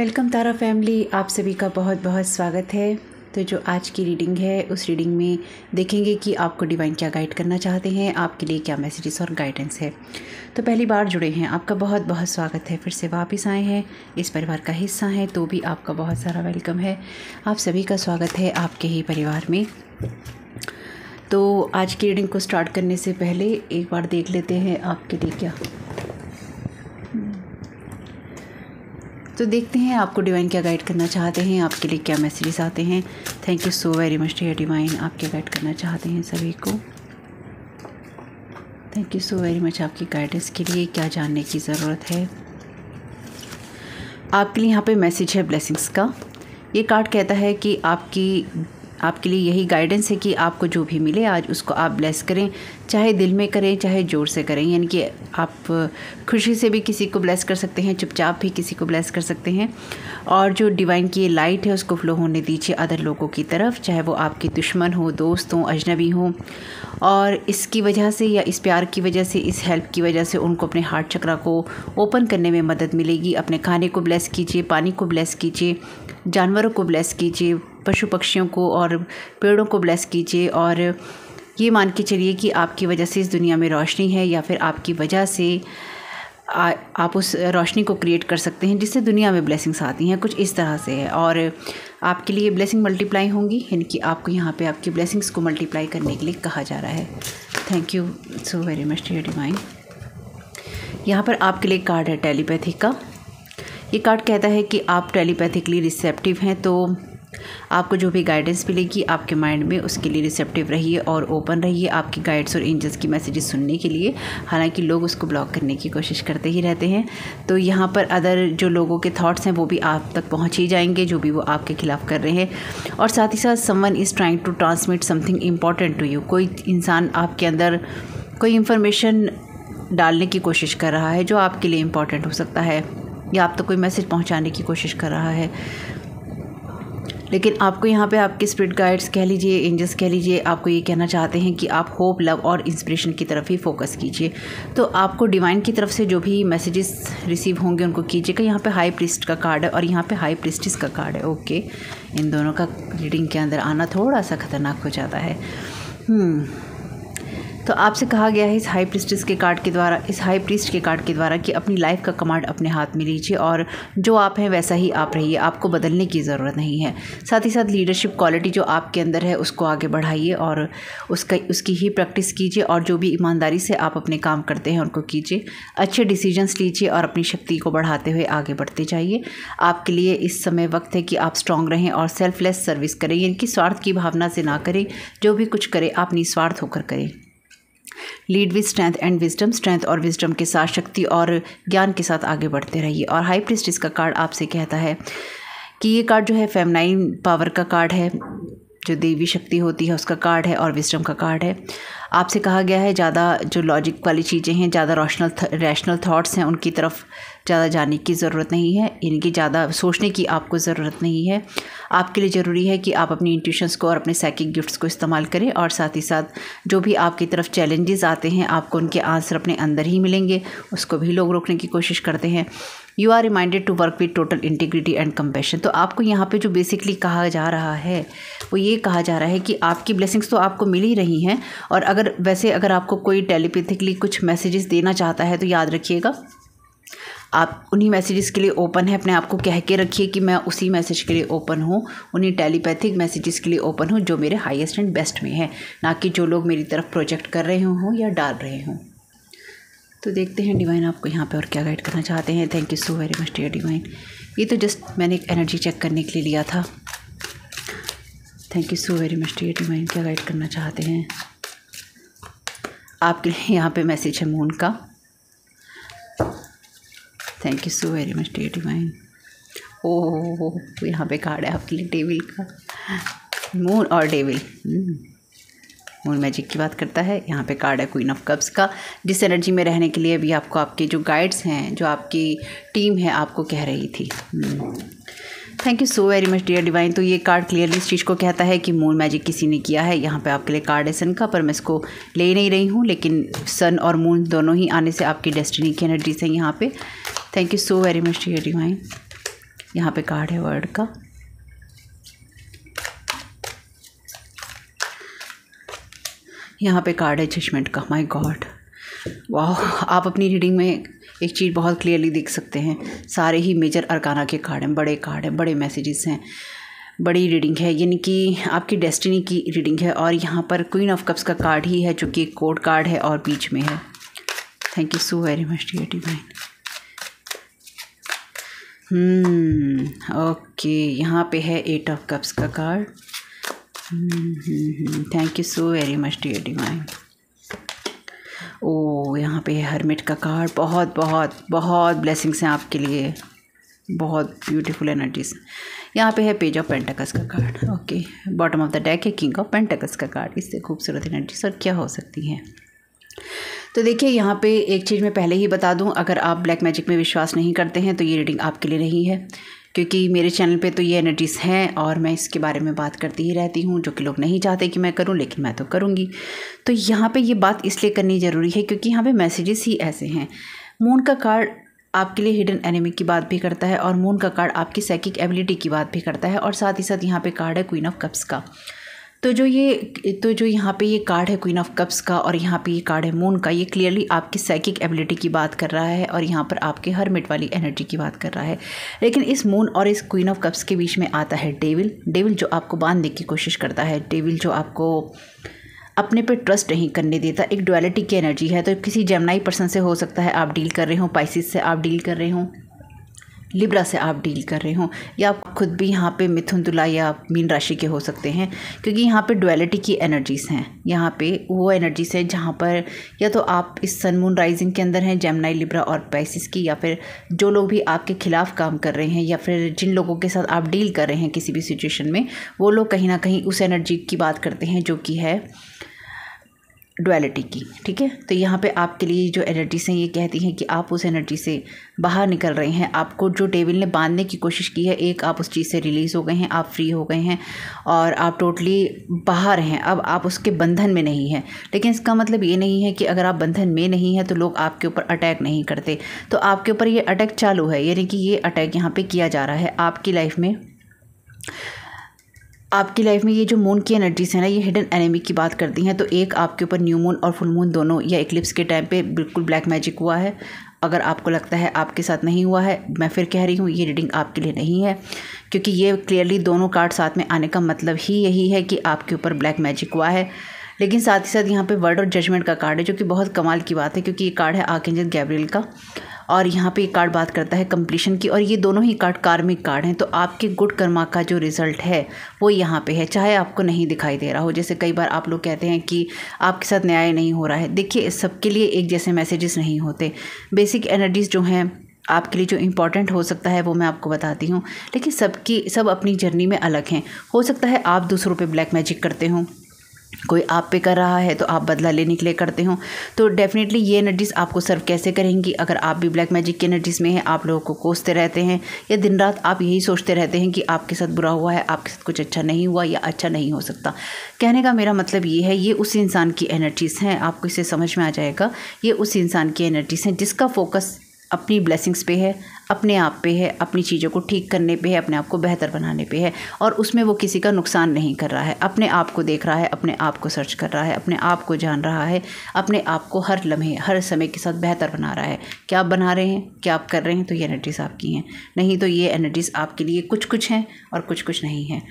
Welcome तारा family आप सभी का बहुत बहुत स्वागत है तो जो आज की रीडिंग है उस रीडिंग में देखेंगे कि आपको डिवाइन क्या गाइड करना चाहते हैं आपके लिए क्या मैसेजेस और गाइडेंस है तो पहली बार जुड़े हैं आपका बहुत बहुत स्वागत है फिर से वापस आए हैं इस परिवार का हिस्सा हैं तो भी आपका बहुत सारा वेलकम है आप सभी का स्वागत है आपके ही परिवार में तो आज की रीडिंग को स्टार्ट करने से पहले एक बार देख लेते हैं आपके लिए क्या तो देखते हैं आपको डिवाइन क्या गाइड करना चाहते हैं आपके लिए क्या मैसेजेस आते हैं thank you so very much dear divine आप क्या गाइड करना चाहते हैं सभी को thank you so very much आपकी गाइडेंस के लिए क्या जानने की ज़रूरत है आपके लिए यहाँ पे मैसेज है ब्लेसिंग्स का ये कार्ड कहता है कि आपकी आपके लिए यही गाइडेंस है कि आपको जो भी मिले आज उसको आप ब्लेस करें चाहे दिल में करें चाहे ज़ोर से करें यानी कि आप खुशी से भी किसी को ब्लेस कर सकते हैं चुपचाप भी किसी को ब्लेस कर सकते हैं और जो डिवाइन की लाइट है उसको फ्लो होने दीजिए अदर लोगों की तरफ चाहे वो आपके दुश्मन हो दोस्त हों अजनबी हों और इसकी वजह से या इस प्यार की वजह से इस हेल्प की वजह से उनको अपने हार्ट चक्रा को ओपन करने में मदद मिलेगी अपने खाने को ब्लेस कीजिए पानी को ब्लेस कीजिए जानवरों को ब्लेस कीजिए पशु पक्षियों को और पेड़ों को ब्लेस कीजिए और ये मान के चलिए कि आपकी वजह से इस दुनिया में रोशनी है या फिर आपकी वजह से आ, आप उस रोशनी को क्रिएट कर सकते हैं जिससे दुनिया में ब्लेसिंग्स आती हैं कुछ इस तरह से है और आपके लिए ब्लेसिंग मल्टीप्लाई होंगी यानी कि आपको यहाँ पे आपकी ब्लेसिंग्स को मल्टीप्लाई करने के लिए कहा जा रहा है thank you so very much dear divine यहाँ पर आपके लिए कार्ड है टेलीपैथिक का ये कार्ड कहता है कि आप टेलीपैथिकली रिसेप्टिव हैं तो आपको जो भी गाइडेंस मिलेगी आपके माइंड में उसके लिए रिसेप्टिव रहिए और ओपन रहिए आपकी गाइड्स और एंजल्स की मैसेजेस सुनने के लिए हालांकि लोग उसको ब्लॉक करने की कोशिश करते ही रहते हैं तो यहाँ पर अदर जो लोगों के थाट्स हैं वो भी आप तक पहुँच ही जाएंगे जो भी वो आपके खिलाफ कर रहे हैं और साथ ही साथ someone is trying to transmit something important to you कोई इंसान आपके अंदर कोई इंफॉर्मेशन डालने की कोशिश कर रहा है जो आपके लिए इम्पॉर्टेंट हो सकता है या आप तो कोई मैसेज पहुंचाने की कोशिश कर रहा है लेकिन आपको यहाँ पे आपके स्प्रिट गाइड्स कह लीजिए एंजल्स कह लीजिए आपको ये कहना चाहते हैं कि आप होप लव और इंस्पिरेशन की तरफ ही फोकस कीजिए तो आपको डिवाइन की तरफ से जो भी मैसेजेस रिसीव होंगे उनको कीजिएगा यहाँ पे हाई प्रिस्ट का कार्ड है और यहाँ पे हाई प्रिस्टिस का कार्ड है ओके इन दोनों का रीडिंग के अंदर आना थोड़ा सा ख़तरनाक हो जाता है hmm. तो आपसे कहा गया है इस हाई प्रिस्टिस के कार्ड के द्वारा इस हाई प्रिस्ट के कार्ड के द्वारा कि अपनी लाइफ का कमांड अपने हाथ में लीजिए और जो आप हैं वैसा ही आप रहिए आपको बदलने की ज़रूरत नहीं है साथ ही साथ लीडरशिप क्वालिटी जो आपके अंदर है उसको आगे बढ़ाइए और उसका उसकी ही प्रैक्टिस कीजिए और जो भी ईमानदारी से आप अपने काम करते हैं उनको कीजिए अच्छे डिसीजंस लीजिए और अपनी शक्ति को बढ़ाते हुए आगे बढ़ते जाइए आपके लिए इस समय वक्त है कि आप स्ट्रांग रहें और सेल्फलेस सर्विस करें इनकी स्वार्थ की भावना से ना करें जो भी कुछ करें आप निस्वार्थ होकर करें lead with strength and wisdom strength और विजडम के साथ शक्ति और ज्ञान के साथ आगे बढ़ते रहिए और हाई प्रिस्ट इसका कार्ड आपसे कहता है कि ये कार्ड जो है फेमनाइन पावर का कार्ड है जो देवी शक्ति होती है उसका कार्ड है और विस्टम का कार्ड है आपसे कहा गया है ज़्यादा जो लॉजिक वाली चीज़ें हैं ज़्यादा रोशनल रैशनल थाट्स हैं उनकी तरफ ज़्यादा जाने की ज़रूरत नहीं है यानी कि ज़्यादा सोचने की आपको ज़रूरत नहीं है आपके लिए ज़रूरी है कि आप अपनी इंट्यूशंस को और अपने साइकिक गिफ्ट्स को इस्तेमाल करें और साथ ही साथ जो भी आपकी तरफ चैलेंजेस आते हैं आपको उनके आंसर अपने अंदर ही मिलेंगे उसको भी लोग रोकने की कोशिश करते हैं you are reminded to work with total integrity and compassion तो आपको यहाँ पे जो बेसिकली कहा जा रहा है वो ये कहा जा रहा है कि आपकी ब्लेसिंग्स तो आपको मिल ही रही हैं और अगर वैसे अगर आपको कोई टेलीपैथिकली कुछ मैसेजेस देना चाहता है तो याद रखिएगा आप उन्हीं मैसेजेस के लिए ओपन है अपने आप को कह के रखिए कि मैं उसी मैसेज के लिए ओपन हूँ उन्हीं टेलीपैथिक मैसेजेस के लिए ओपन हूँ जो मेरे हाईएस्ट एंड बेस्ट में है ना कि जो लोग मेरी तरफ प्रोजेक्ट कर रहे हों या डाल रहे हों तो देखते हैं डिवाइन आपको यहाँ पे और क्या गाइड करना चाहते हैं thank you so very much dear divine ये तो जस्ट मैंने एक एनर्जी चेक करने के लिए लिया था thank you so very much dear divine क्या गाइड करना चाहते हैं आपके लिए यहाँ पे मैसेज है मून का thank you so very much dear divine oh यहाँ पे कार्ड है आपके लिए डेविल का मून और डेविल मून मैजिक की बात करता है यहाँ पे कार्ड है क्वीन ऑफ कप्स का जिस एनर्जी में रहने के लिए भी आपको आपके जो गाइड्स हैं जो आपकी टीम है आपको कह रही थी hmm. Thank you so very much dear divine तो ये कार्ड क्लियरली इस चीज़ को कहता है कि मून मैजिक किसी ने किया है यहाँ पे आपके लिए कार्ड है सन का पर मैं इसको ले नहीं रही हूँ लेकिन सन और मून दोनों ही आने से आपकी डेस्टिनी की एनर्जीज से यहाँ पे thank you so very much dear divine यहाँ पे कार्ड है वर्ड का यहाँ पे कार्ड है जजमेंट का माई गॉड वाह आप अपनी रीडिंग में एक चीज़ बहुत क्लियरली देख सकते हैं सारे ही मेजर अरकाना के कार्ड हैं बड़े कार्ड हैं बड़े मैसेजेस हैं बड़ी रीडिंग है यानी कि आपकी डेस्टिनी की रीडिंग है और यहाँ पर क्वीन ऑफ कप्स का कार्ड ही है जो कि एक कोड कार्ड है और बीच में है thank you so very much dear divine okay यहाँ पे है एट ऑफ कप्स का card thank you so very much dear divine oh यहाँ पे हरमिट का कार्ड बहुत बहुत बहुत ब्लेसिंग्स हैं आपके लिए बहुत ब्यूटीफुल एनर्जीज यहाँ पे है पेज ऑफ पेंटाकस का card okay bottom of the deck है किंग ऑफ पेंटाकस का कार्ड इससे खूबसूरत एनर्जीज और क्या हो सकती हैं तो देखिए यहाँ पे एक चीज़ मैं पहले ही बता दूँ अगर आप ब्लैक मैजिक में विश्वास नहीं करते हैं तो ये रीडिंग आपके लिए नहीं है क्योंकि मेरे चैनल पे तो ये एनर्जीज़ हैं और मैं इसके बारे में बात करती ही रहती हूँ जो कि लोग नहीं चाहते कि मैं करूँ लेकिन मैं तो करूँगी तो यहाँ पे ये बात इसलिए करनी ज़रूरी है क्योंकि यहाँ पे मैसेजेस ही ऐसे हैं मून का कार्ड आपके लिए हिडन एनिमी की बात भी करता है और मून का कार्ड आपकी साइकिक एबिलिटी की बात भी करता है और साथ ही साथ यहाँ पर कार्ड है क्वीन ऑफ कप्स का तो जो ये तो जो यहाँ पे ये कार्ड है क्वीन ऑफ कप्स का और यहाँ पे ये कार्ड है मून का ये क्लियरली आपकी साइकिक एबिलिटी की बात कर रहा है और यहाँ पर आपके हरमिट वाली एनर्जी की बात कर रहा है लेकिन इस मून और इस क्वीन ऑफ कप्स के बीच में आता है डेविल डेविल जो आपको बांधने की कोशिश करता है डेविल जो आपको अपने पे ट्रस्ट नहीं करने देता एक डुअलिटी की एनर्जी है तो किसी जेमनाई पर्सन से हो सकता है आप डील कर रहे हो पाइसिस से आप डील कर रहे हो लिब्रा से आप डील कर रहे हो या आप खुद भी यहाँ पे मिथुन तुला या मीन राशि के हो सकते हैं क्योंकि यहाँ पे डुअलिटी की एनर्जीज़ हैं यहाँ पे वो एनर्जीज़ हैं जहाँ पर या तो आप इस सन मून राइजिंग के अंदर हैं जेमनाई लिब्रा और पैसिस की या फिर जो लोग भी आपके खिलाफ काम कर रहे हैं या फिर जिन लोगों के साथ आप डील कर रहे हैं किसी भी सिचुएशन में वो लोग कहीं ना कहीं उस एनर्जी की बात करते हैं जो कि है डुअलिटी की ठीक है तो यहाँ पे आपके लिए जो एनर्जीज हैं ये कहती हैं कि आप उस एनर्जी से बाहर निकल रहे हैं आपको जो टेबल ने बांधने की कोशिश की है एक आप उस चीज़ से रिलीज़ हो गए हैं आप फ्री हो गए हैं और आप टोटली बाहर हैं अब आप उसके बंधन में नहीं हैं लेकिन इसका मतलब ये नहीं है कि अगर आप बंधन में नहीं हैं तो लोग आपके ऊपर अटैक नहीं करते तो आपके ऊपर ये अटैक चालू है यानी कि ये अटैक यहाँ पर किया जा रहा है आपकी लाइफ में आपकी लाइफ में ये जो मून की एनर्जीज है ना ये हिडन एनिमी की बात करती हैं तो एक आपके ऊपर न्यू मून और फुल मून दोनों या इक्लिप्स के टाइम पे बिल्कुल ब्लैक मैजिक हुआ है अगर आपको लगता है आपके साथ नहीं हुआ है मैं फिर कह रही हूँ ये रीडिंग आपके लिए नहीं है क्योंकि ये क्लियरली दोनों कार्ड साथ में आने का मतलब ही यही है कि आपके ऊपर ब्लैक मैजिक हुआ है लेकिन साथ ही साथ यहाँ पे वर्ड और जजमेंट का कार्ड है जो कि बहुत कमाल की बात है क्योंकि ये कार्ड है आर्क एंजल गैब्रियल का और यहाँ पे कार्ड बात करता है कंप्लीशन की और ये दोनों ही कार्ड कार्मिक कार्ड हैं तो आपके गुड कर्मा का जो रिज़ल्ट है वो यहाँ पे है चाहे आपको नहीं दिखाई दे रहा हो जैसे कई बार आप लोग कहते हैं कि आपके साथ न्याय नहीं हो रहा है देखिए सबके लिए एक जैसे मैसेजेस नहीं होते बेसिक एनर्जीज़ जो हैं आपके लिए जो इम्पॉर्टेंट हो सकता है वो मैं आपको बताती हूँ लेकिन सबकी सब अपनी जर्नी में अलग हैं हो सकता है आप दूसरों पे ब्लैक मैजिक करते हों कोई आप पे कर रहा है तो आप बदला लेने के लिए करते हो तो डेफिनेटली ये एनर्जीज़ आपको सर्व कैसे करेंगी अगर आप भी ब्लैक मैजिक की एनर्जीज़ में हैं आप लोगों को कोसते रहते हैं या दिन रात आप यही सोचते रहते हैं कि आपके साथ बुरा हुआ है आपके साथ कुछ अच्छा नहीं हुआ या अच्छा नहीं हो सकता कहने का मेरा मतलब ये है ये उस इंसान की एनर्जीज़ हैं आपको इसे समझ में आ जाएगा ये उस इंसान की एनर्जीज़ हैं जिसका फोकस अपनी ब्लेसिंग्स पे है अपने आप पे है अपनी चीज़ों को ठीक करने पे है अपने आप को बेहतर बनाने पे है और उसमें वो किसी का नुकसान नहीं कर रहा है अपने आप को देख रहा है अपने आप को सर्च कर रहा है अपने आप को जान रहा है अपने आप को हर लम्हे हर समय के साथ बेहतर बना रहा है क्या आप बना रहे हैं क्या आप कर रहे हैं तो ये एनर्जीज़ आपकी हैं नहीं तो ये एनर्जीज़ आपके लिए कुछ कुछ हैं और कुछ कुछ नहीं है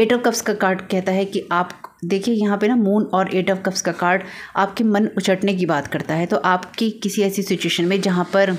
एट ऑफ कप्स का कार्ड कहता है कि आप देखिए यहाँ पे ना मून और एट ऑफ कप्स का कार्ड आपके मन उचटने की बात करता है तो आपकी किसी ऐसी सिचुएशन में जहाँ पर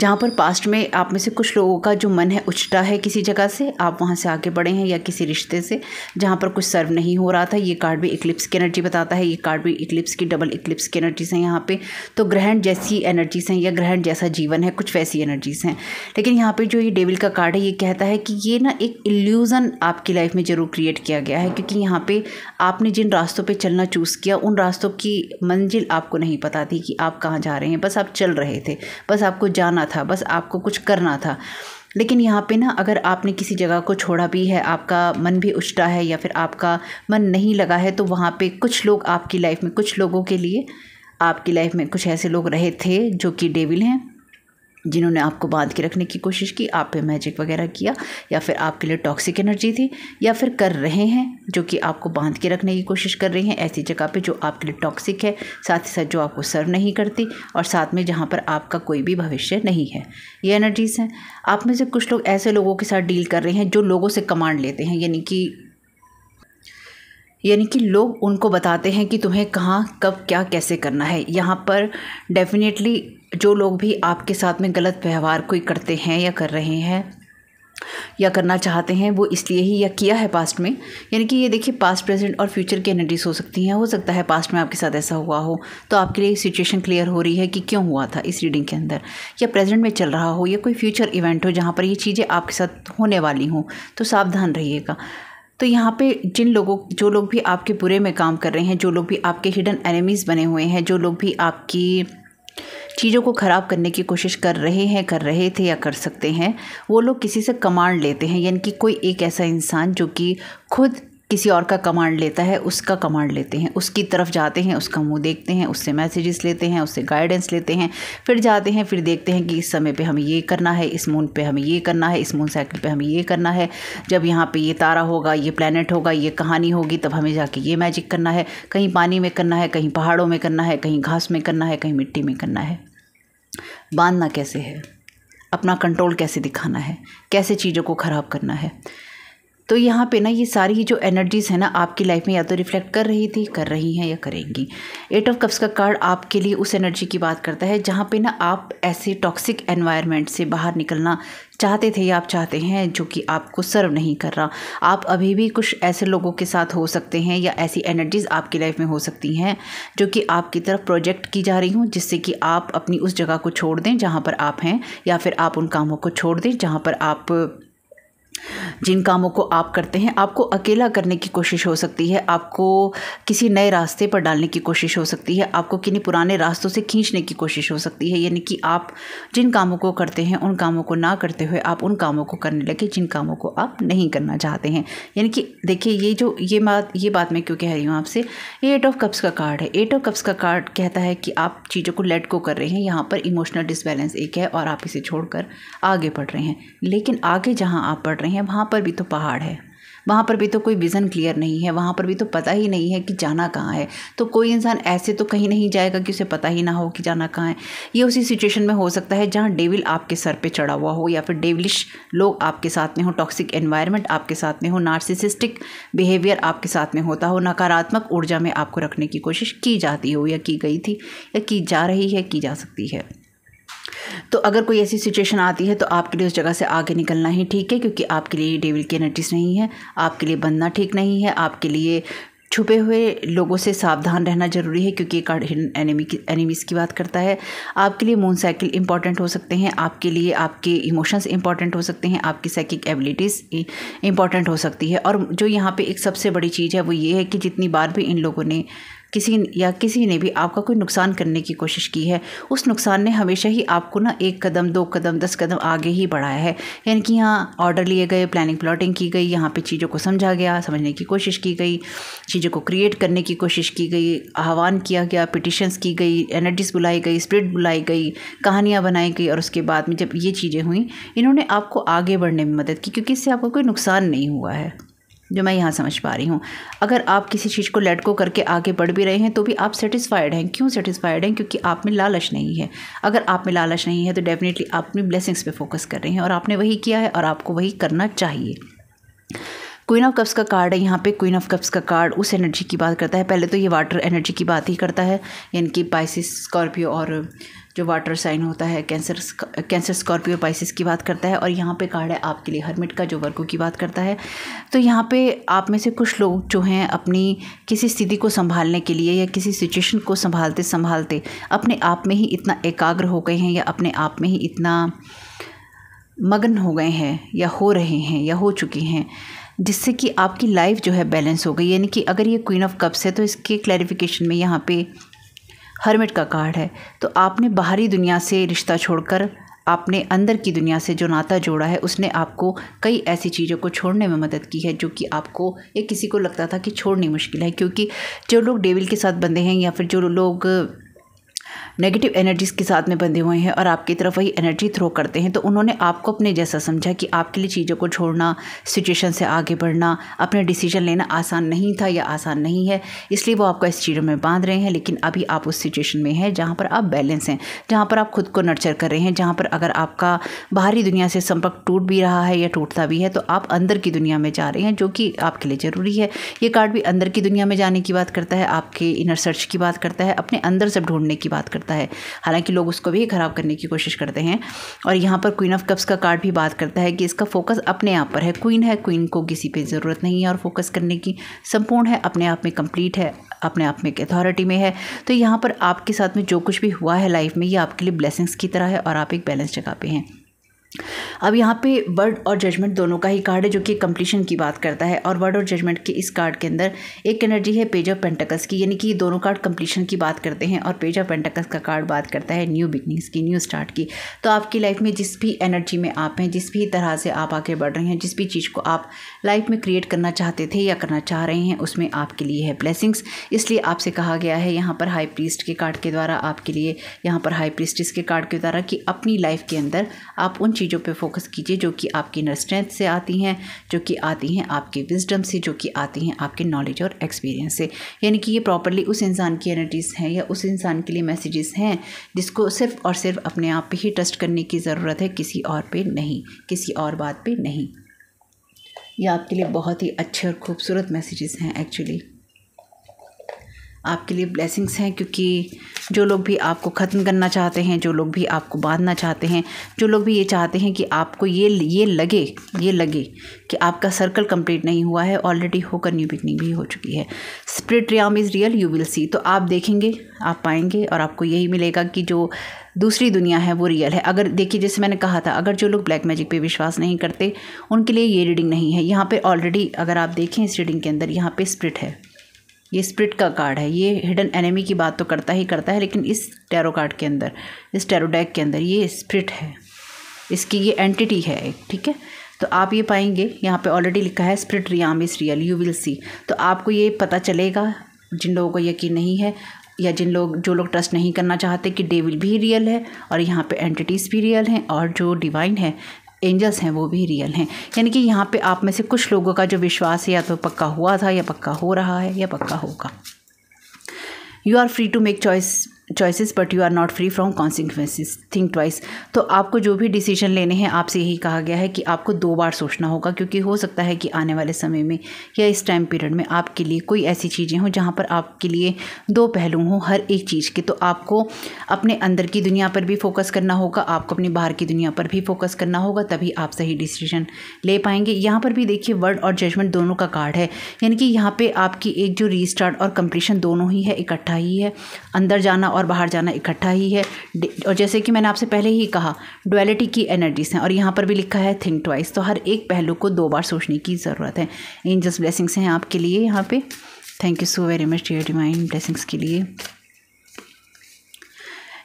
जहाँ पर पास्ट में आप में से कुछ लोगों का जो मन है उछटा है किसी जगह से आप वहाँ से आगे बढ़े हैं या किसी रिश्ते से जहाँ पर कुछ सर्व नहीं हो रहा था ये कार्ड भी इक्लिप्स की एनर्जी बताता है ये कार्ड भी इक्लिप्स की डबल इक्लिप्स की एनर्जीज हैं यहाँ पे तो ग्रहण जैसी एनर्जीज हैं या ग्रहण जैसा जीवन है कुछ वैसी एनर्जीज हैं लेकिन यहाँ पर जो ये डेविल का कार्ड है ये कहता है कि ये ना एक इल्यूज़न आपकी लाइफ में ज़रूर क्रिएट किया गया है क्योंकि यहाँ पर आपने जिन रास्तों पर चलना चूज़ किया उन रास्तों की मंजिल आपको नहीं पता थी कि आप कहाँ जा रहे हैं बस आप चल रहे थे बस आपको जाना था बस आपको कुछ करना था लेकिन यहाँ पे ना अगर आपने किसी जगह को छोड़ा भी है आपका मन भी उछटा है या फिर आपका मन नहीं लगा है तो वहाँ पे कुछ लोग आपकी लाइफ में कुछ लोगों के लिए आपकी लाइफ में कुछ ऐसे लोग रहे थे जो कि डेविल हैं जिन्होंने आपको बांध के रखने की कोशिश की आप पे मैजिक वगैरह किया या फिर आपके लिए टॉक्सिक एनर्जी थी या फिर कर रहे हैं जो कि आपको बांध के रखने की कोशिश कर रहे हैं ऐसी जगह पे जो आपके लिए टॉक्सिक है साथ ही साथ जो आपको सर्व नहीं करती और साथ में जहाँ पर आपका कोई भी भविष्य नहीं है ये एनर्जीज़ हैं आप में से कुछ लोग ऐसे लोगों के साथ डील कर रहे हैं जो लोगों से कमांड लेते हैं यानी कि यानी कि लोग उनको बताते हैं कि तुम्हें कहाँ कब क्या कैसे करना है यहाँ पर डेफिनेटली जो लोग भी आपके साथ में गलत व्यवहार कोई करते हैं या कर रहे हैं या करना चाहते हैं वो इसलिए ही या किया है पास्ट में यानी कि ये देखिए पास्ट प्रेजेंट और फ्यूचर की एनर्जीज हो सकती हैं हो सकता है पास्ट में आपके साथ ऐसा हुआ हो तो आपके लिए सिचुएशन क्लियर हो रही है कि क्यों हुआ था इस रीडिंग के अंदर या प्रेजेंट में चल रहा हो या कोई फ्यूचर इवेंट हो जहाँ पर ये चीज़ें आपके साथ होने वाली हों तो सावधान रहिएगा तो यहाँ पे जिन लोगों जो लोग भी आपके बुरे में काम कर रहे हैं जो लोग भी आपके हिडन एनिमीज़ बने हुए हैं जो लोग भी आपकी चीज़ों को ख़राब करने की कोशिश कर रहे हैं कर रहे थे या कर सकते हैं वो लोग किसी से कमांड लेते हैं यानी कि कोई एक ऐसा इंसान जो कि खुद किसी और का कमांड लेता है उसका कमांड लेते हैं उसकी तरफ जाते हैं उसका मुंह देखते हैं उससे मैसेजेस लेते हैं उससे गाइडेंस लेते हैं फिर जाते हैं फिर देखते हैं कि इस समय पे हमें ये करना है इस मून पे हमें ये करना है इस मून साइकिल पे हमें ये करना है जब यहाँ पे ये तारा होगा ये प्लानट होगा ये कहानी होगी तब हमें जाके ये मैजिक करना है कहीं पानी में करना है कहीं पहाड़ों में करना है कहीं घास में करना है कहीं मिट्टी में करना है बांधना कैसे है अपना कंट्रोल कैसे दिखाना है कैसे चीज़ों को ख़राब करना है तो यहाँ पे ना ये सारी जो एनर्जीज़ है ना आपकी लाइफ में या तो रिफ्लेक्ट कर रही थी कर रही हैं या करेंगी एट ऑफ कप्स का कार्ड आपके लिए उस एनर्जी की बात करता है जहाँ पे ना आप ऐसे टॉक्सिक एनवायरनमेंट से बाहर निकलना चाहते थे या आप चाहते हैं जो कि आपको सर्व नहीं कर रहा आप अभी भी कुछ ऐसे लोगों के साथ हो सकते हैं या ऐसी एनर्जीज़ आपकी लाइफ में हो सकती हैं जो कि आपकी तरफ प्रोजेक्ट की जा रही हूँ जिससे कि आप अपनी उस जगह को छोड़ दें जहाँ पर आप हैं या फिर आप उन कामों को छोड़ दें जहाँ पर आप जिन कामों को आप करते हैं आपको अकेला करने की कोशिश हो सकती है आपको किसी नए रास्ते पर डालने की कोशिश हो सकती है आपको किन्हीं पुराने रास्तों से खींचने की कोशिश हो सकती है यानी कि आप जिन कामों को करते हैं उन कामों को ना करते हुए आप उन कामों को करने लगे जिन कामों को आप नहीं करना चाहते हैं यानी कि देखिए ये जो ये बात ये बात मैं क्यों कह रही हूँ आपसे ये एट ऑफ कप्स का कार्ड है एट ऑफ कप्स का कार्ड कहता है कि आप चीज़ों को लेट को कर रहे हैं यहाँ पर इमोशनल डिसबैलेंस एक है और आप इसे छोड़कर आगे बढ़ रहे हैं लेकिन आगे जहाँ आप बढ़ रहे रहे हैं वहाँ पर भी तो पहाड़ है वहाँ पर भी तो कोई विज़न क्लियर नहीं है वहाँ पर भी तो पता ही नहीं है कि जाना कहाँ है तो कोई इंसान ऐसे तो कहीं नहीं जाएगा कि उसे पता ही ना हो कि जाना कहाँ है ये उसी सिचुएशन में हो सकता है जहाँ डेविल आपके सर पे चढ़ा हुआ हो या फिर डेविलिश लोग आपके साथ में हो टॉक्सिक एन्वायरमेंट आपके साथ में हो नार्सिसिस्टिक बिहेवियर आपके साथ में होता हो नकारात्मक ऊर्जा में आपको रखने की कोशिश की जाती हो या की गई थी या की जा रही है की जा सकती है तो अगर कोई ऐसी सिचुएशन आती है तो आपके लिए उस जगह से आगे निकलना ही ठीक है क्योंकि आपके लिए डेविल की एनर्जीज नहीं है आपके लिए बनना ठीक नहीं है आपके लिए छुपे हुए लोगों से सावधान रहना जरूरी है क्योंकि कार्ड हिडन एनिमी की एनिमीज़ की बात करता है आपके लिए मून साइकिल इंपॉर्टेंट हो सकते हैं आपके लिए आपके इमोशंस इंपॉर्टेंट हो सकते हैं आपकी साइकिक एबिलिटीज़ इंपॉर्टेंट हो सकती है और जो यहाँ पे एक सबसे बड़ी चीज़ है वो ये है कि जितनी बार भी इन लोगों ने किसी या किसी ने भी आपका कोई नुकसान करने की कोशिश की है उस नुकसान ने हमेशा ही आपको ना एक कदम दो कदम दस कदम आगे ही बढ़ाया है यानी कि यहाँ ऑर्डर लिए गए प्लानिंग प्लॉटिंग की गई यहाँ पे चीज़ों को समझा गया समझने की कोशिश की गई चीज़ों को क्रिएट करने की कोशिश की गई आह्वान किया गया पिटिशंस की गई एनर्जीज बुलाई गई स्प्रिट बुलाई गई कहानियाँ बनाई गई और उसके बाद में जब ये चीज़ें हुई इन्होंने आपको आगे बढ़ने में मदद की क्योंकि इससे आपको कोई नुकसान नहीं हुआ है जो मैं यहाँ समझ पा रही हूँ अगर आप किसी चीज़ को लेट को करके आगे बढ़ भी रहे हैं तो भी आप सेटिस्फाइड हैं क्यों सेटिस्फाइड हैं क्योंकि आप में लालच नहीं है अगर आप में लालच नहीं है तो डेफिनेटली आप अपनी ब्लेसिंग्स पे फोकस कर रहे हैं और आपने वही किया है और आपको वही करना चाहिए क्वीन ऑफ कप्स का कार्ड है यहाँ पे क्वीन ऑफ कप्स का कार्ड उस एनर्जी की बात करता है पहले तो ये वाटर एनर्जी की बात ही करता है यानी कि पाइसिस स्कॉर्पियो और जो वाटर साइन होता है कैंसर कैंसर स्कॉर्पियो पाइसिस की बात करता है और यहाँ पे कार्ड है आपके लिए हरमिट का जो वर्गों की बात करता है तो यहाँ पे आप में से कुछ लोग जो हैं अपनी किसी स्थिति को संभालने के लिए या किसी सिचुएशन को संभालते संभालते अपने आप में ही इतना एकाग्र हो गए हैं या अपने आप में ही इतना मगन हो गए हैं या हो रहे हैं या हो चुके हैं जिससे कि आपकी लाइफ जो है बैलेंस हो गई यानी कि अगर ये क्वीन ऑफ कप्स है तो इसके क्लैरिफिकेशन में यहाँ पे हर्मिट का कार्ड है तो आपने बाहरी दुनिया से रिश्ता छोड़कर आपने अंदर की दुनिया से जो नाता जोड़ा है उसने आपको कई ऐसी चीज़ों को छोड़ने में मदद की है जो कि आपको या किसी को लगता था कि छोड़नी मुश्किल है क्योंकि जो लोग डेविल के साथ बंधे हैं या फिर जो लोग नेगेटिव एनर्जीज़ के साथ में बंधे हुए हैं और आपकी तरफ वही एनर्जी थ्रो करते हैं तो उन्होंने आपको अपने जैसा समझा कि आपके लिए चीज़ों को छोड़ना सिचुएशन से आगे बढ़ना अपने डिसीजन लेना आसान नहीं था या आसान नहीं है इसलिए वो आपको इस चीज़ों में बांध रहे हैं लेकिन अभी आप उस सिचुएशन में हैं जहाँ पर आप बैलेंस हैं जहाँ पर आप खुद को नर्चर कर रहे हैं जहाँ पर अगर आपका बाहरी दुनिया से संपर्क टूट भी रहा है या टूटता भी है तो आप अंदर की दुनिया में जा रहे हैं जो कि आपके लिए ज़रूरी है ये कार्ड भी अंदर की दुनिया में जाने की बात करता है आपके इनर सर्च की बात करता है अपने अंदर से ढूंढने की बात बात करता है हालांकि लोग उसको भी ख़राब करने की कोशिश करते हैं और यहाँ पर क्वीन ऑफ कप्स का कार्ड भी बात करता है कि इसका फोकस अपने आप पर है क्वीन है क्वीन को किसी पर ज़रूरत नहीं है और फोकस करने की संपूर्ण है अपने आप में कंप्लीट है अपने आप में एक अथॉरिटी में है तो यहाँ पर आपके साथ में जो कुछ भी हुआ है लाइफ में ये आपके लिए ब्लेसिंग्स की तरह है और आप एक बैलेंस जगह पे हैं अब यहाँ पे वर्ड और जजमेंट दोनों का ही कार्ड है जो कि कंप्लीशन की बात करता है और वर्ड और जजमेंट के इस कार्ड के अंदर एक एनर्जी है पेज ऑफ पेंटकस की यानी कि दोनों कार्ड कंप्लीशन की बात करते हैं और पेज ऑफ पेंटकस का कार्ड बात करता है न्यू बिगनिंग्स की न्यू स्टार्ट की तो आपकी लाइफ में जिस भी एनर्जी में आप हैं जिस भी तरह से आप आगे बढ़ रहे हैं जिस भी चीज़ को आप लाइफ में क्रिएट करना चाहते थे या करना चाह रहे हैं उसमें आपके लिए है ब्लेसिंग्स इसलिए आपसे कहा गया है यहाँ पर हाई प्रीस्ट के कार्ड के द्वारा आपके लिए यहाँ पर हाई प्रीस्ट के कार्ड के द्वारा कि अपनी लाइफ के अंदर आप उन चीज़ों पे फोकस कीजिए जो कि आपकी इनर स्ट्रेंथ से आती हैं जो कि आती हैं आपके विजडम से जो कि आती हैं आपके नॉलेज और एक्सपीरियंस से यानी कि ये प्रॉपरली उस इंसान की एनर्जीज़ हैं या उस इंसान के लिए मैसेजेस हैं जिसको सिर्फ और सिर्फ अपने आप पर ही ट्रस्ट करने की ज़रूरत है किसी और पर नहीं किसी और बात पर नहीं ये आपके लिए बहुत ही अच्छे और खूबसूरत मैसेजेस हैं एक्चुअली आपके लिए ब्लेसिंग्स हैं क्योंकि जो लोग भी आपको ख़त्म करना चाहते हैं जो लोग भी आपको बांधना चाहते हैं जो लोग भी ये चाहते हैं कि आपको ये ये लगे ये लगे कि आपका सर्कल कंप्लीट नहीं हुआ है ऑलरेडी होकर न्यू बिगनिंग भी हो चुकी है spirit realm is real you will see तो आप देखेंगे आप पाएंगे और आपको यही मिलेगा कि जो दूसरी दुनिया है वो रियल है अगर देखिए जैसे मैंने कहा था अगर जो लोग ब्लैक मैजिक पे विश्वास नहीं करते उनके लिए ये रीडिंग नहीं है यहाँ पे ऑलरेडी अगर आप देखें इस रीडिंग के अंदर यहाँ पे स्प्रिट है ये स्प्रिट का कार्ड है ये हिडन एनिमी की बात तो करता ही करता है लेकिन इस टैरो कार्ड के अंदर इस टैरो के अंदर ये स्प्रिट है इसकी ये एंटिटी है एक ठीक है तो आप ये पाएंगे यहाँ पे ऑलरेडी लिखा है spirit realm is real you will see तो आपको ये पता चलेगा जिन लोगों को यकीन नहीं है या जिन लोग जो लोग ट्रस्ट नहीं करना चाहते कि डेविल भी रियल है और यहाँ पे एंटिटीज़ भी रियल हैं और जो डिवाइन है एंजल्स हैं वो भी रियल हैं यानी कि यहाँ पे आप में से कुछ लोगों का जो विश्वास है या तो पक्का हुआ था या पक्का हो रहा है या पक्का होगा you are free to make choice choices but you are not free from consequences think twice तो आपको जो भी डिसीजन लेने हैं आपसे यही कहा गया है कि आपको दो बार सोचना होगा क्योंकि हो सकता है कि आने वाले समय में या इस टाइम पीरियड में आपके लिए कोई ऐसी चीज़ें हों जहाँ पर आपके लिए दो पहलू हों हर एक चीज़ के तो आपको अपने अंदर की दुनिया पर भी फोकस करना होगा आपको अपनी बाहर की दुनिया पर भी फोकस करना होगा तभी आप सही डिसीजन ले पाएंगे यहाँ पर भी देखिए वर्ड और जजमेंट दोनों का कार्ड है यानी कि यहाँ पर आपकी एक जो रीस्टार्ट और कंप्लीशन दोनों ही है इकट्ठा ही है अंदर जाना और बाहर जाना इकट्ठा ही है और जैसे कि मैंने आपसे पहले ही कहा डुअलिटी की एनर्जीज हैं और यहाँ पर भी लिखा है थिंक ट्वाइस तो हर एक पहलू को दो बार सोचने की ज़रूरत है एंजल्स ब्लेसिंग्स हैं आपके लिए यहाँ पे thank you so very much dear divine blessings के लिए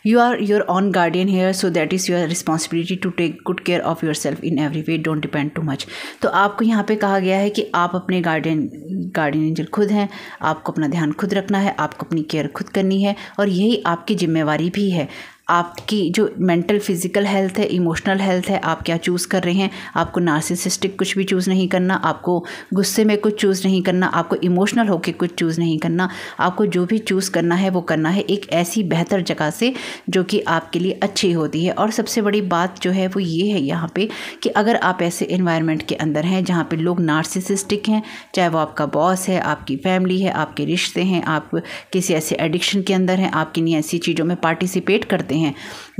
you are your own guardian here so that is your responsibility to take good care of yourself in every way don't depend too much तो आपको यहाँ पर कहा गया है कि आप अपने गार्डियन गार्डियन एंजल खुद हैं आपको अपना ध्यान खुद रखना है आपको अपनी केयर खुद करनी है और यही आपकी जिम्मेवारी भी है आपकी जो मेंटल फिज़िकल हेल्थ है इमोशनल हेल्थ है आप क्या चूज़ कर रहे हैं आपको नार्सिसिस्टिक कुछ भी चूज़ नहीं करना आपको गुस्से में कुछ चूज़ नहीं करना आपको इमोशनल होकर कुछ चूज़ नहीं करना आपको जो भी चूज़ करना है वो करना है एक ऐसी बेहतर जगह से जो कि आपके लिए अच्छी होती है और सबसे बड़ी बात जो है वो ये है यहाँ पर कि अगर आप ऐसे इन्वायरमेंट के अंदर हैं जहाँ पर लोग नार्सिसिस्टिक हैं चाहे वो आपका बॉस है आपकी फैमिली है आपके रिश्ते हैं आप किसी ऐसे एडिक्शन के अंदर हैं आप किन्नी ऐसी चीज़ों में पार्टिसिपेट करते हैं हैं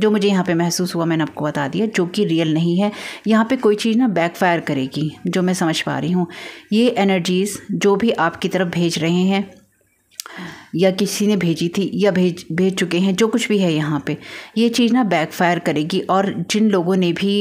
जो मुझे यहाँ पे महसूस हुआ मैंने आपको बता दिया जो कि रियल नहीं है यहाँ पे कोई चीज़ ना बैकफायर करेगी जो मैं समझ पा रही हूँ ये एनर्जीज़ जो भी आपकी तरफ भेज रहे हैं या किसी ने भेजी थी या भेज भेज चुके हैं जो कुछ भी है यहाँ पे ये चीज़ ना बैकफायर करेगी और जिन लोगों ने भी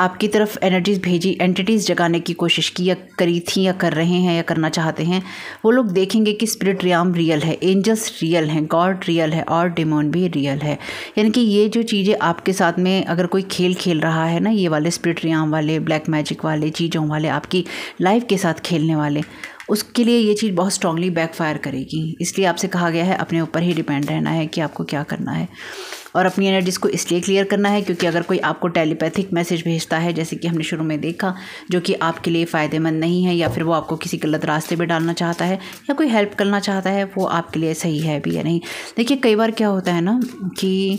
आपकी तरफ एनर्जीज भेजी एंटिटीज़ जगाने की कोशिश की या करी थी या कर रहे हैं या करना चाहते हैं वो लोग देखेंगे कि स्पिरिट रियाम रियल है एंजल्स रियल हैं गॉड रियल है और डेमोन भी रियल है यानी कि ये जो चीज़ें आपके साथ में अगर कोई खेल खेल रहा है ना ये वाले स्पिरिट रियाम वाले ब्लैक मैजिक वाले चीज़ों वाले आपकी लाइफ के साथ खेलने वाले उसके लिए ये चीज़ बहुत स्ट्रांगली बैकफायर करेगी इसलिए आपसे कहा गया है अपने ऊपर ही डिपेंड रहना है कि आपको क्या करना है और अपनी एनर्जीज़ को इसलिए क्लियर करना है क्योंकि अगर कोई आपको टेलीपैथिक मैसेज भेजता है जैसे कि हमने शुरू में देखा जो कि आपके लिए फ़ायदेमंद नहीं है या फिर वो आपको किसी गलत रास्ते पर डालना चाहता है या कोई हेल्प करना चाहता है वो आपके लिए सही है भी या नहीं देखिए कई बार क्या होता है ना कि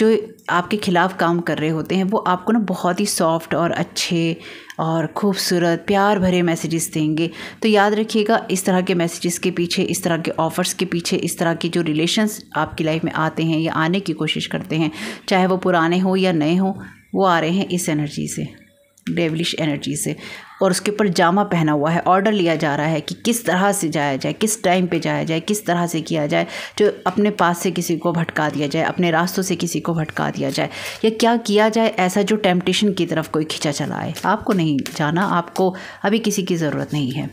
जो आपके ख़िलाफ़ काम कर रहे होते हैं वो आपको ना बहुत ही सॉफ्ट और अच्छे और ख़ूबसूरत प्यार भरे मैसेजेस देंगे तो याद रखिएगा इस तरह के मैसेजेस के पीछे इस तरह के ऑफ़र्स के पीछे इस तरह के जो रिलेशंस आपकी लाइफ में आते हैं या आने की कोशिश करते हैं चाहे वो पुराने हों या नए हों वो आ रहे हैं इस एनर्जी से डेवलिश एनर्जी से और उसके ऊपर जामा पहना हुआ है ऑर्डर लिया जा रहा है कि किस तरह से जाया जाए किस टाइम पे जाया जाए किस तरह से किया जाए जो अपने पास से किसी को भटका दिया जाए अपने रास्तों से किसी को भटका दिया जाए या क्या किया जाए ऐसा जो टेम्पटेशन की तरफ कोई खिंचा चला आए आपको नहीं जाना आपको अभी किसी की ज़रूरत नहीं है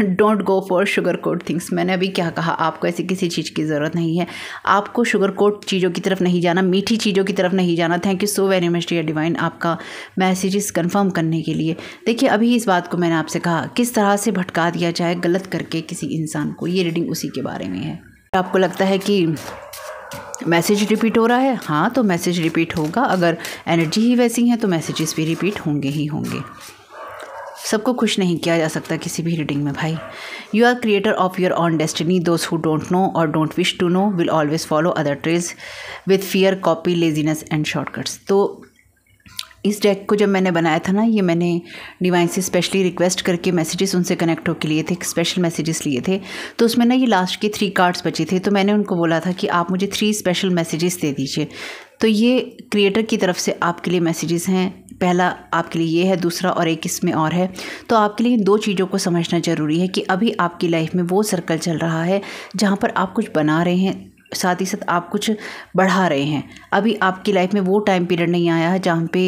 don't go for sugar coat things मैंने अभी क्या कहा आपको ऐसी किसी चीज़ की ज़रूरत नहीं है आपको शुगर कोट चीज़ों की तरफ नहीं जाना मीठी चीज़ों की तरफ नहीं जाना thank you so very much dear divine आपका मैसेजेस कंफर्म करने के लिए देखिए अभी इस बात को मैंने आपसे कहा किस तरह से भटका दिया जाए गलत करके किसी इंसान को ये रीडिंग उसी के बारे में है आपको लगता है कि मैसेज रिपीट हो रहा है हाँ तो मैसेज रिपीट होगा अगर एनर्जी ही वैसी है तो मैसेजेस भी रिपीट होंगे ही होंगे सबको खुश नहीं किया जा सकता किसी भी रीडिंग में भाई you are creator of your own destiny those who don't know और don't wish to know will always follow other trails with fear copy laziness and shortcuts तो इस डेक को जब मैंने बनाया था ना ये मैंने डिवाइन से स्पेशली रिक्वेस्ट करके मैसेजेस उनसे कनेक्ट होकर लिए थे स्पेशल मैसेजेस लिए थे तो उसमें ना ये लास्ट के थ्री कार्ड्स बचे थे तो मैंने उनको बोला था कि आप मुझे थ्री स्पेशल मैसेजेस दे दीजिए तो ये क्रिएटर की तरफ से आपके लिए मैसेजेस हैं पहला आपके लिए ये है दूसरा और एक इसमें और है तो आपके लिए दो चीज़ों को समझना ज़रूरी है कि अभी आपकी लाइफ में वो सर्कल चल रहा है जहाँ पर आप कुछ बना रहे हैं साथ ही साथ आप कुछ बढ़ा रहे हैं अभी आपकी लाइफ में वो टाइम पीरियड नहीं आया है जहाँ पे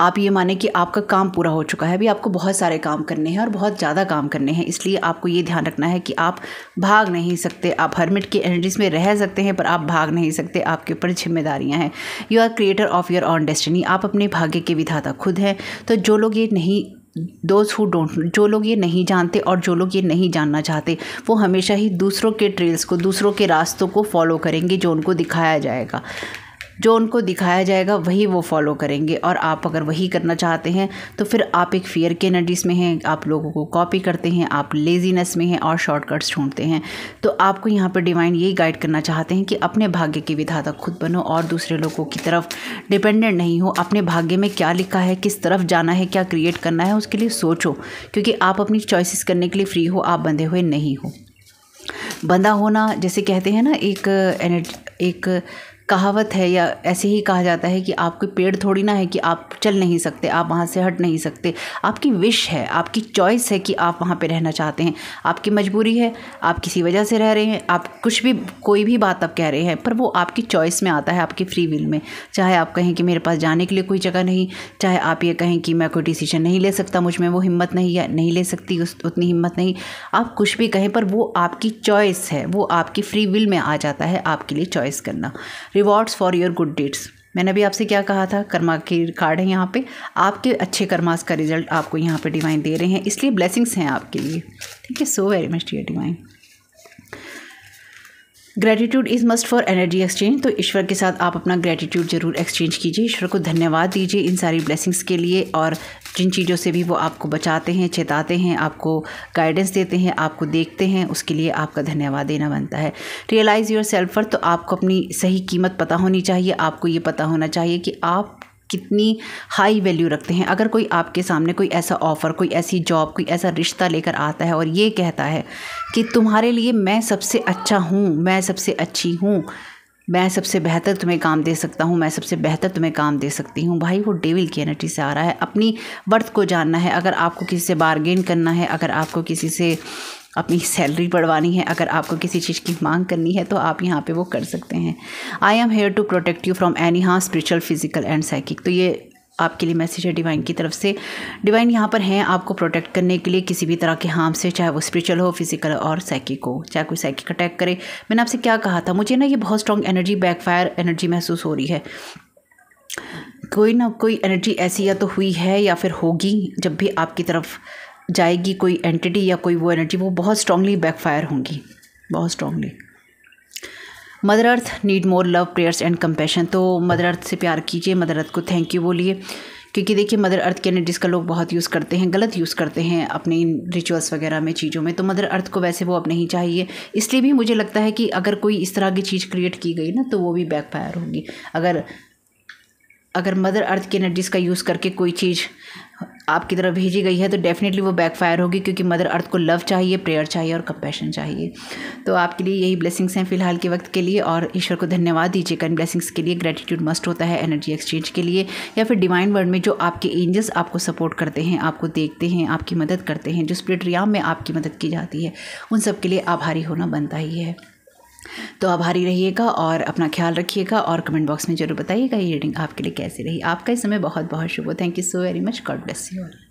आप ये माने कि आपका काम पूरा हो चुका है अभी आपको बहुत सारे काम करने हैं और बहुत ज़्यादा काम करने हैं इसलिए आपको ये ध्यान रखना है कि आप भाग नहीं सकते आप मिनट की एनर्जीज में रह सकते हैं पर आप भाग नहीं सकते आपके ऊपर जिम्मेदारियाँ हैं you are creator of your own destiny आप अपने भाग्य के विधाता खुद हैं तो जो लोग ये नहीं दोज हु डोंट जो लोग ये नहीं जानते और जो लोग ये नहीं जानना चाहते वो हमेशा ही दूसरों के ट्रेल्स को दूसरों के रास्तों को फॉलो करेंगे जो उनको दिखाया जाएगा जो उनको दिखाया जाएगा वही वो फॉलो करेंगे और आप अगर वही करना चाहते हैं तो फिर आप एक फियर के एनर्जीज में हैं आप लोगों को कॉपी करते हैं आप लेजीनेस में हैं और शॉर्टकट्स ढूंढते हैं तो आपको यहाँ पर डिवाइन यही गाइड करना चाहते हैं कि अपने भाग्य के विधाता खुद बनो और दूसरे लोगों की तरफ डिपेंडेंट नहीं हो अपने भाग्य में क्या लिखा है किस तरफ जाना है क्या क्रिएट करना है उसके लिए सोचो क्योंकि आप अपनी चॉइसिस करने के लिए फ्री हो आप बंधे हुए नहीं हो बंदा होना जैसे कहते हैं ना एक एनर्जी एक कहावत है या ऐसे ही कहा जाता है कि आपके पेड़ थोड़ी ना है कि आप चल नहीं सकते आप वहाँ से हट नहीं सकते आपकी विश है आपकी चॉइस है कि आप वहाँ पे रहना चाहते हैं आपकी मजबूरी है आप किसी वजह से रह रहे हैं आप कुछ भी कोई भी बात आप कह रहे हैं पर वो आपकी चॉइस में आता है आपकी फ्री विल में चाहे आप कहें कि मेरे पास जाने के लिए कोई जगह नहीं चाहे आप ये कहें कि मैं कोई डिसीजन नहीं ले सकता मुझ में वो हिम्मत नहीं है नहीं ले सकती उस उतनी हिम्मत नहीं आप कुछ भी कहें पर वो आपकी चॉइस है वो आपकी फ्री विल में आ जाता है आपके लिए चॉइस करना rewards for your good deeds मैंने अभी आपसे क्या कहा था कर्मा के कार्ड है यहाँ पे आपके अच्छे कर्मास का रिजल्ट आपको यहाँ पे डिवाइन दे रहे हैं इसलिए ब्लेसिंग्स हैं आपके लिए ठीक है so very much dear divine gratitude is must for energy exchange तो ईश्वर के साथ आप अपना ग्रेटिट्यूड जरूर एक्सचेंज कीजिए ईश्वर को धन्यवाद दीजिए इन सारी ब्लेसिंग्स के लिए और जिन चीज़ों से भी वो आपको बचाते हैं चेताते हैं आपको गाइडेंस देते हैं आपको देखते हैं उसके लिए आपका धन्यवाद देना बनता है रियलाइज़ योर सेल्फर तो आपको अपनी सही कीमत पता होनी चाहिए आपको ये पता होना चाहिए कि आप कितनी हाई वैल्यू रखते हैं अगर कोई आपके सामने कोई ऐसा ऑफ़र कोई ऐसी जॉब कोई ऐसा रिश्ता लेकर आता है और ये कहता है कि तुम्हारे लिए मैं सबसे अच्छा हूँ मैं सबसे अच्छी हूँ मैं सबसे बेहतर तुम्हें काम दे सकता हूँ मैं सबसे बेहतर तुम्हें काम दे सकती हूँ भाई वो डेविल की एनर्जी से आ रहा है अपनी वर्थ को जानना है अगर आपको किसी से बारगेन करना है अगर आपको किसी से अपनी सैलरी बढ़वानी है अगर आपको किसी चीज़ की मांग करनी है तो आप यहाँ पे वो कर सकते हैं I am here to protect you from any हाँ स्परिचुअल फिजिकल एंड साइकिक तो ये आपके लिए मैसेज है डिवाइन की तरफ से डिवाइन यहाँ पर हैं आपको प्रोटेक्ट करने के लिए किसी भी तरह के हार्म से चाहे वो स्पिरिचुअल हो फिजिकल और साइकिक हो चाहे कोई साइकिक अटैक करे मैंने आपसे क्या कहा था मुझे ना ये बहुत स्ट्रॉन्ग एनर्जी बैकफायर एनर्जी महसूस हो रही है कोई ना कोई एनर्जी ऐसी या तो हुई है या फिर होगी जब भी आपकी तरफ जाएगी कोई एंटिटी या कोई वो एनर्जी वो बहुत स्ट्रांगली बैकफायर होंगी बहुत strongly mother earth need more love prayers and compassion तो मदर अर्थ से प्यार कीजिए मदर अर्थ को थैंक यू बोलिए क्योंकि देखिए मदर अर्थ के एनर्जीज का लोग बहुत यूज़ करते हैं गलत यूज़ करते हैं अपने इन रिचुअल्स वगैरह में चीज़ों में तो मदर अर्थ को वैसे वो अब नहीं चाहिए इसलिए भी मुझे लगता है कि अगर कोई इस तरह की चीज़ क्रिएट की गई ना तो वो भी बैकफायर होगी अगर अगर मदर अर्थ की एनर्जीज़ का यूज़ करके कोई चीज़ आपकी तरफ भेजी गई है तो डेफ़िनेटली वो बैकफायर होगी क्योंकि मदर अर्थ को लव चाहिए प्रेयर चाहिए और कंपेशन चाहिए तो आपके लिए यही ब्लेसिंग्स हैं फ़िलहाल के वक्त के लिए और ईश्वर को धन्यवाद दीजिएगा इन ब्लेसिंग्स के लिए ग्रेटिट्यूड मस्ट होता है एनर्जी एक्सचेंज के लिए या फिर डिवाइन वर्ल्ड में जो आपके एंजल्स आपको सपोर्ट करते हैं आपको देखते हैं आपकी मदद करते हैं जो स्प्रिट रियाम में आपकी मदद की जाती है उन सब के लिए आभारी होना बनता ही है तो आभारी रहिएगा और अपना ख्याल रखिएगा और कमेंट बॉक्स में जरूर बताइएगा ये रीडिंग आपके लिए कैसी रही आपका इस समय बहुत बहुत शुभ thank you so very much God bless you all